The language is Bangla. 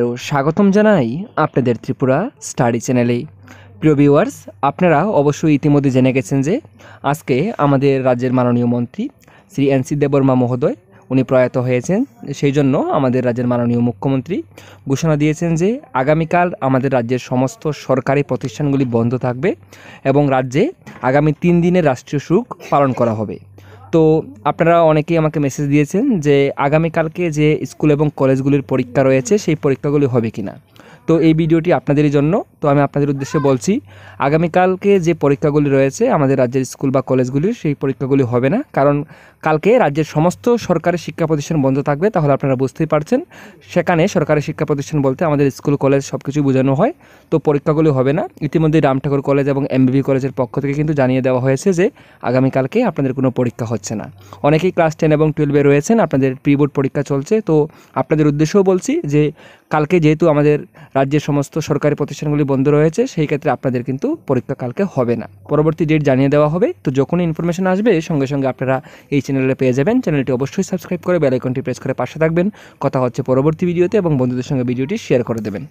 তো স্বাগতম জানাই আপনাদের ত্রিপুরা স্টাডি চ্যানেলে প্রিয় ভিউয়ার্স আপনারা অবশ্যই ইতিমধ্যে জেনে গেছেন যে আজকে আমাদের রাজ্যের মাননীয় মন্ত্রী শ্রী এন সি দেববর্মা মহোদয় উনি প্রয়াত হয়েছেন সেই জন্য আমাদের রাজ্যের মাননীয় মুখ্যমন্ত্রী ঘোষণা দিয়েছেন যে আগামীকাল আমাদের রাজ্যের সমস্ত সরকারি প্রতিষ্ঠানগুলি বন্ধ থাকবে এবং রাজ্যে আগামী তিন দিনের রাষ্ট্রীয় শোক পালন করা হবে তো আপনারা অনেকেই আমাকে মেসেজ দিয়েছেন যে আগামীকালকে যে স্কুল এবং কলেজগুলির পরীক্ষা রয়েছে সেই পরীক্ষাগুলি হবে কি না তো এই ভিডিওটি আপনাদেরই জন্য তো আমি আপনাদের উদ্দেশ্যে বলছি আগামীকালকে যে পরীক্ষাগুলি রয়েছে আমাদের রাজ্যের স্কুল বা কলেজগুলির সেই পরীক্ষাগুলি হবে না কারণ কালকে রাজ্যের সমস্ত সরকারি শিক্ষা প্রতিষ্ঠান বন্ধ থাকবে তাহলে আপনারা বুঝতেই পারছেন সেখানে সরকারি শিক্ষা প্রতিষ্ঠান বলতে আমাদের স্কুল কলেজ সব কিছুই বোঝানো হয় তো পরীক্ষাগুলি হবে না ইতিমধ্যে রামঠাকুর কলেজ এবং এমবিবি কলেজের পক্ষ থেকে কিন্তু জানিয়ে দেওয়া হয়েছে যে আগামীকালকে আপনাদের কোনো পরীক্ষা হচ্ছে না অনেকেই ক্লাস টেন এবং টুয়েলভে রয়েছেন আপনাদের প্রি বোর্ড পরীক্ষা চলছে তো আপনাদের উদ্দেশ্যও বলছি যে কালকে যেহেতু আমাদের রাজ্যের সমস্ত সরকারি প্রতিষ্ঠানগুলি বন্ধ রয়েছে সেই ক্ষেত্রে আপনাদের কিন্তু পরীক্ষা কালকে হবে না পরবর্তী ডেট জানিয়ে দেওয়া হবে তো যখনই ইনফরমেশন আসবে সঙ্গে সঙ্গে আপনারা এই চ্যানেলে পেয়ে যাবেন চ্যানেলটি অবশ্যই সাবস্ক্রাইব করে বেলাইকনটি প্রেস করে পাশে থাকবেন কথা হচ্ছে পরবর্তী ভিডিওতে এবং বন্ধুদের সঙ্গে ভিডিওটি শেয়ার করে দেবেন